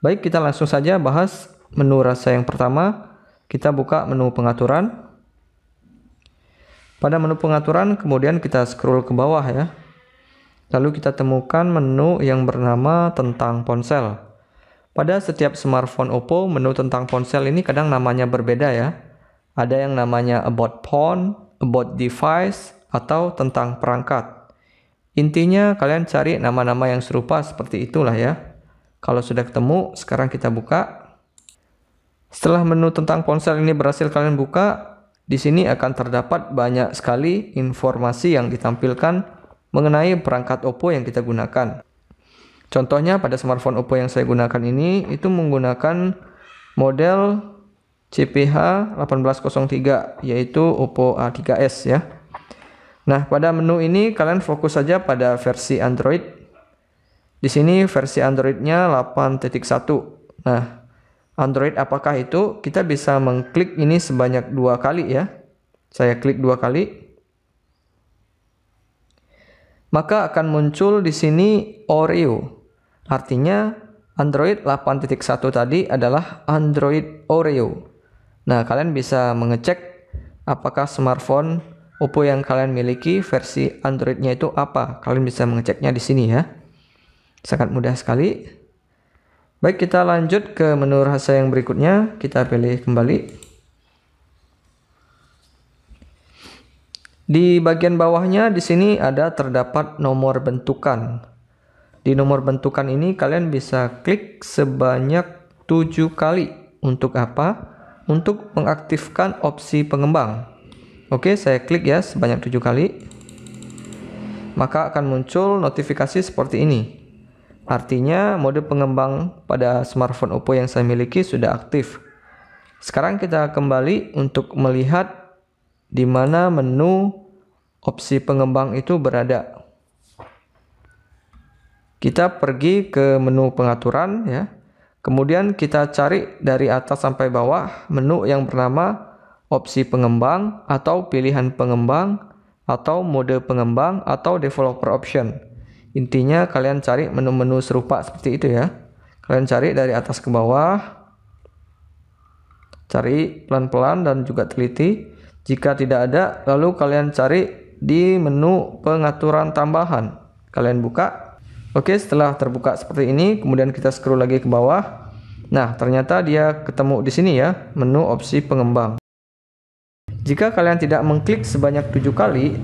Baik, kita langsung saja bahas menu rasa yang pertama. Kita buka menu pengaturan. Pada menu pengaturan, kemudian kita scroll ke bawah ya. Lalu kita temukan menu yang bernama tentang ponsel. Pada setiap smartphone Oppo, menu tentang ponsel ini kadang namanya berbeda ya. Ada yang namanya about phone, about device, atau tentang perangkat. Intinya kalian cari nama-nama yang serupa seperti itulah ya. Kalau sudah ketemu, sekarang kita buka. Setelah menu tentang ponsel ini berhasil kalian buka, di sini akan terdapat banyak sekali informasi yang ditampilkan mengenai perangkat Oppo yang kita gunakan. Contohnya pada smartphone Oppo yang saya gunakan ini itu menggunakan model CPH 1803 yaitu Oppo A3s ya. Nah, pada menu ini kalian fokus saja pada versi Android di sini versi Androidnya 8.1. Nah, Android apakah itu? Kita bisa mengklik ini sebanyak dua kali ya. Saya klik dua kali. Maka akan muncul di sini Oreo. Artinya Android 8.1 tadi adalah Android Oreo. Nah, kalian bisa mengecek apakah smartphone Oppo yang kalian miliki versi Androidnya itu apa. Kalian bisa mengeceknya di sini ya. Sangat mudah sekali. Baik, kita lanjut ke menu rasa yang berikutnya. Kita pilih kembali. Di bagian bawahnya di sini ada terdapat nomor bentukan. Di nomor bentukan ini kalian bisa klik sebanyak tujuh kali. Untuk apa? Untuk mengaktifkan opsi pengembang. Oke, saya klik ya sebanyak tujuh kali. Maka akan muncul notifikasi seperti ini. Artinya mode pengembang pada smartphone Oppo yang saya miliki sudah aktif. Sekarang kita kembali untuk melihat di mana menu opsi pengembang itu berada. Kita pergi ke menu pengaturan ya. Kemudian kita cari dari atas sampai bawah menu yang bernama opsi pengembang atau pilihan pengembang atau mode pengembang atau developer option. Intinya kalian cari menu-menu serupa seperti itu ya. Kalian cari dari atas ke bawah. Cari pelan-pelan dan juga teliti. Jika tidak ada, lalu kalian cari di menu pengaturan tambahan. Kalian buka. Oke, setelah terbuka seperti ini, kemudian kita scroll lagi ke bawah. Nah, ternyata dia ketemu di sini ya, menu opsi pengembang. Jika kalian tidak mengklik sebanyak tujuh kali,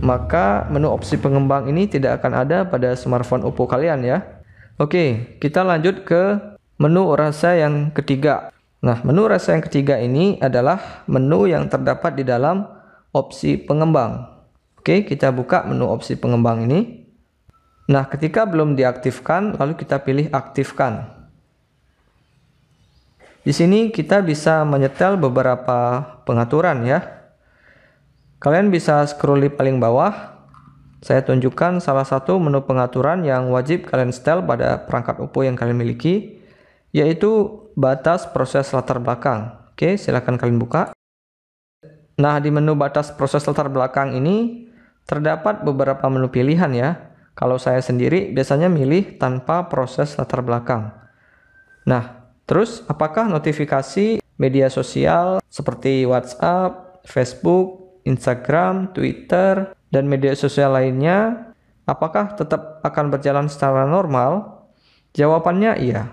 maka menu opsi pengembang ini tidak akan ada pada smartphone Oppo kalian ya. Oke, kita lanjut ke menu rasa yang ketiga. Nah, menu rasa yang ketiga ini adalah menu yang terdapat di dalam opsi pengembang. Oke, kita buka menu opsi pengembang ini. Nah, ketika belum diaktifkan, lalu kita pilih aktifkan. Di sini kita bisa menyetel beberapa pengaturan ya. Kalian bisa scroll di paling bawah. Saya tunjukkan salah satu menu pengaturan yang wajib kalian setel pada perangkat Oppo yang kalian miliki, yaitu batas proses latar belakang. Oke, silahkan kalian buka. Nah, di menu batas proses latar belakang ini terdapat beberapa menu pilihan ya. Kalau saya sendiri biasanya milih tanpa proses latar belakang. Nah, terus apakah notifikasi media sosial seperti WhatsApp, Facebook, Instagram, Twitter, dan media sosial lainnya, apakah tetap akan berjalan secara normal? Jawabannya iya.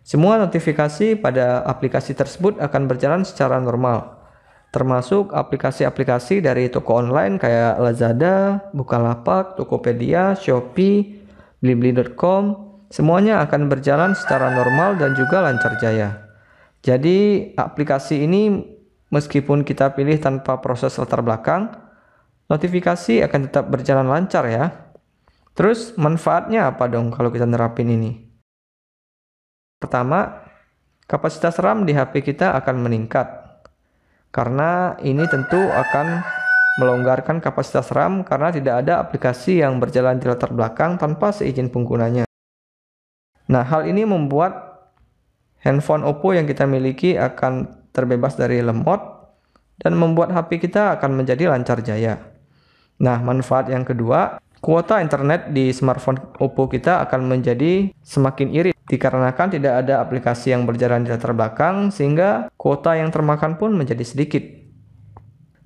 Semua notifikasi pada aplikasi tersebut akan berjalan secara normal, termasuk aplikasi-aplikasi dari toko online kayak Lazada, Bukalapak, Tokopedia, Shopee, Blibli.com, semuanya akan berjalan secara normal dan juga lancar jaya. Jadi aplikasi ini meskipun kita pilih tanpa proses latar belakang, notifikasi akan tetap berjalan lancar ya. Terus manfaatnya apa dong kalau kita nerapin ini? Pertama, kapasitas RAM di HP kita akan meningkat. Karena ini tentu akan melonggarkan kapasitas RAM karena tidak ada aplikasi yang berjalan di latar belakang tanpa seizin penggunanya. Nah, hal ini membuat handphone Oppo yang kita miliki akan terbebas dari lemot dan membuat HP kita akan menjadi lancar jaya. Nah, manfaat yang kedua, kuota internet di smartphone Oppo kita akan menjadi semakin irit dikarenakan tidak ada aplikasi yang berjalan di latar belakang sehingga kuota yang termakan pun menjadi sedikit.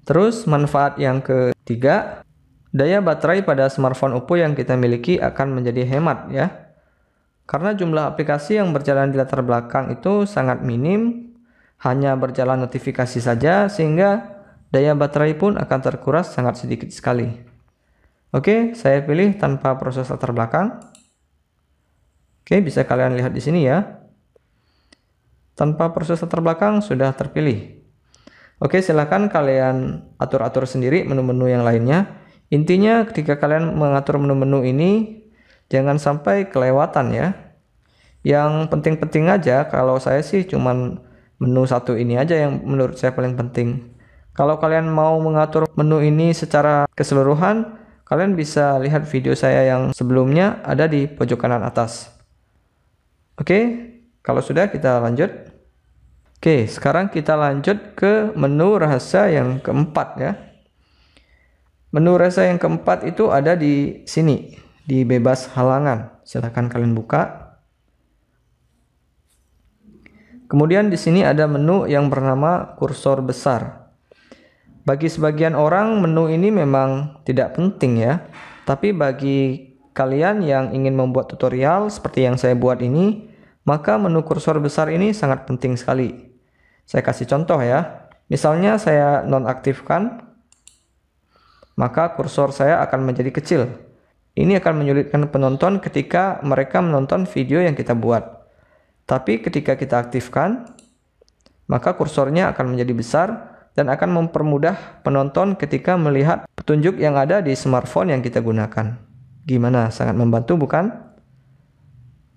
Terus manfaat yang ketiga, daya baterai pada smartphone Oppo yang kita miliki akan menjadi hemat ya. Karena jumlah aplikasi yang berjalan di latar belakang itu sangat minim, hanya berjalan notifikasi saja sehingga daya baterai pun akan terkuras sangat sedikit sekali. Oke, saya pilih tanpa proses latar belakang. Oke, bisa kalian lihat di sini ya. Tanpa proses latar belakang sudah terpilih. Oke, silahkan kalian atur-atur sendiri menu-menu yang lainnya. Intinya ketika kalian mengatur menu-menu ini, jangan sampai kelewatan ya. Yang penting-penting aja kalau saya sih cuman menu satu ini aja yang menurut saya paling penting. Kalau kalian mau mengatur menu ini secara keseluruhan, kalian bisa lihat video saya yang sebelumnya ada di pojok kanan atas. Oke, kalau sudah kita lanjut. Oke, sekarang kita lanjut ke menu rahasia yang keempat ya. Menu rahasia yang keempat itu ada di sini, di bebas halangan. Silahkan kalian buka. Kemudian di sini ada menu yang bernama kursor besar. Bagi sebagian orang menu ini memang tidak penting ya, tapi bagi kalian yang ingin membuat tutorial seperti yang saya buat ini, maka menu kursor besar ini sangat penting sekali. Saya kasih contoh ya. Misalnya saya nonaktifkan, maka kursor saya akan menjadi kecil. Ini akan menyulitkan penonton ketika mereka menonton video yang kita buat. Tapi ketika kita aktifkan, maka kursornya akan menjadi besar dan akan mempermudah penonton ketika melihat petunjuk yang ada di smartphone yang kita gunakan. Gimana? Sangat membantu bukan?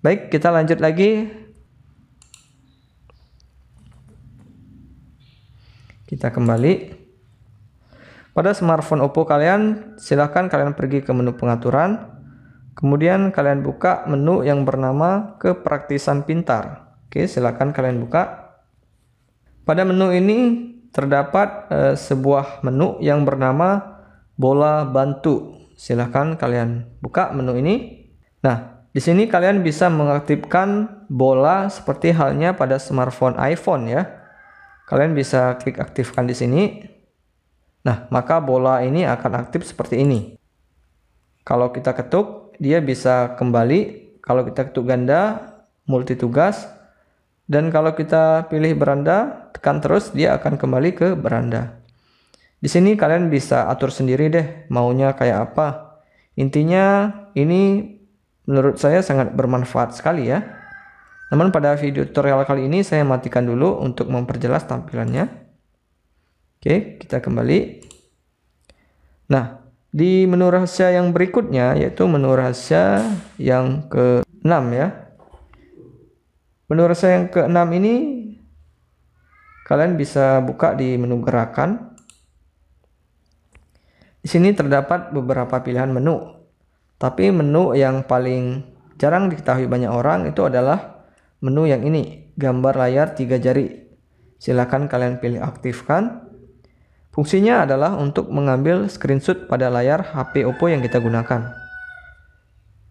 Baik, kita lanjut lagi. Kita kembali. Pada smartphone Oppo kalian, silahkan kalian pergi ke menu pengaturan. Kemudian kalian buka menu yang bernama kepraktisan pintar. Oke, silakan kalian buka. Pada menu ini terdapat eh, sebuah menu yang bernama bola bantu. Silakan kalian buka menu ini. Nah, di sini kalian bisa mengaktifkan bola seperti halnya pada smartphone iPhone ya. Kalian bisa klik aktifkan di sini. Nah, maka bola ini akan aktif seperti ini. Kalau kita ketuk, dia bisa kembali. Kalau kita ketuk ganda, multitugas, Dan kalau kita pilih beranda, tekan terus dia akan kembali ke beranda. Di sini kalian bisa atur sendiri deh maunya kayak apa. Intinya ini menurut saya sangat bermanfaat sekali ya. Namun pada video tutorial kali ini saya matikan dulu untuk memperjelas tampilannya. Oke, kita kembali. Nah, di menu rahasia yang berikutnya yaitu menu rahasia yang ke-6 ya. Menu rahasia yang ke-6 ini kalian bisa buka di menu gerakan. Di sini terdapat beberapa pilihan menu. Tapi menu yang paling jarang diketahui banyak orang itu adalah menu yang ini, gambar layar tiga jari. Silakan kalian pilih aktifkan Fungsinya adalah untuk mengambil screenshot pada layar HP Oppo yang kita gunakan.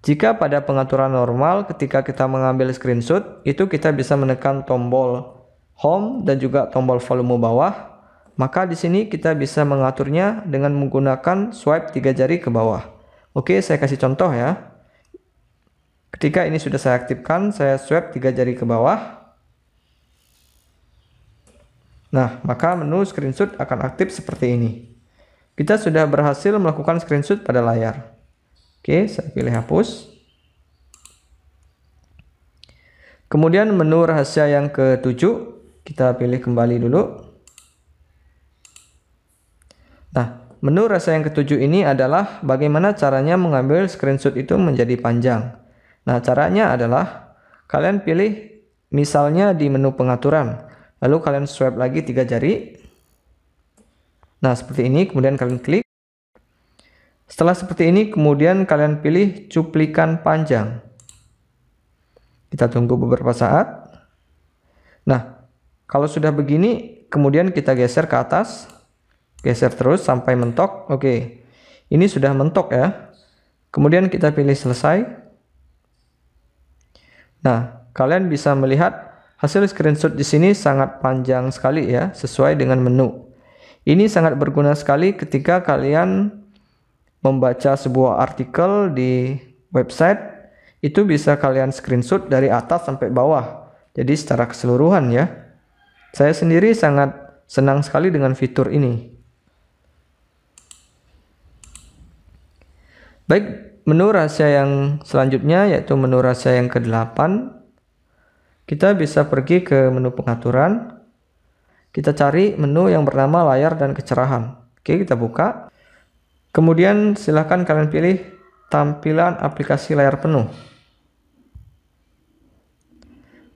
Jika pada pengaturan normal ketika kita mengambil screenshot, itu kita bisa menekan tombol home dan juga tombol volume bawah. Maka di sini kita bisa mengaturnya dengan menggunakan swipe tiga jari ke bawah. Oke, saya kasih contoh ya. Ketika ini sudah saya aktifkan, saya swipe tiga jari ke bawah. Nah, maka menu screenshot akan aktif seperti ini. Kita sudah berhasil melakukan screenshot pada layar. Oke, saya pilih hapus. Kemudian menu rahasia yang ketujuh, kita pilih kembali dulu. Nah, menu rahasia yang ketujuh ini adalah bagaimana caranya mengambil screenshot itu menjadi panjang. Nah, caranya adalah kalian pilih misalnya di menu pengaturan. Lalu kalian swipe lagi tiga jari. Nah, seperti ini. Kemudian kalian klik. Setelah seperti ini, kemudian kalian pilih cuplikan panjang. Kita tunggu beberapa saat. Nah, kalau sudah begini, kemudian kita geser ke atas. Geser terus sampai mentok. Oke, ini sudah mentok ya. Kemudian kita pilih selesai. Nah, kalian bisa melihat Hasil screenshot di sini sangat panjang sekali ya, sesuai dengan menu. Ini sangat berguna sekali ketika kalian membaca sebuah artikel di website itu bisa kalian screenshot dari atas sampai bawah. Jadi secara keseluruhan ya. Saya sendiri sangat senang sekali dengan fitur ini. Baik, menu rahasia yang selanjutnya yaitu menu rahasia yang ke-8 kita bisa pergi ke menu pengaturan. Kita cari menu yang bernama layar dan kecerahan. Oke, kita buka. Kemudian silahkan kalian pilih tampilan aplikasi layar penuh.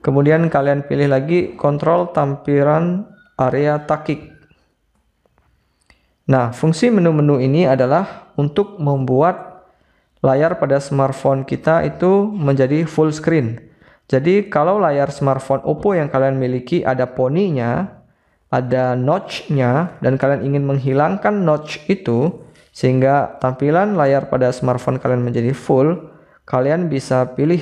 Kemudian kalian pilih lagi kontrol tampilan area takik. Nah, fungsi menu-menu ini adalah untuk membuat layar pada smartphone kita itu menjadi full screen. Jadi kalau layar smartphone Oppo yang kalian miliki ada poninya, ada notch-nya dan kalian ingin menghilangkan notch itu sehingga tampilan layar pada smartphone kalian menjadi full, kalian bisa pilih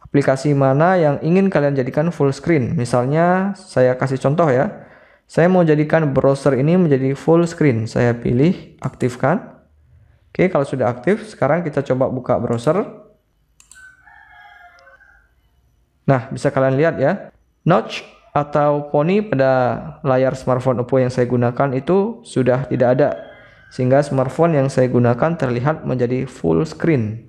aplikasi mana yang ingin kalian jadikan full screen. Misalnya saya kasih contoh ya. Saya mau jadikan browser ini menjadi full screen. Saya pilih aktifkan. Oke, kalau sudah aktif, sekarang kita coba buka browser. Nah, bisa kalian lihat ya. Notch atau poni pada layar smartphone Oppo yang saya gunakan itu sudah tidak ada. Sehingga smartphone yang saya gunakan terlihat menjadi full screen.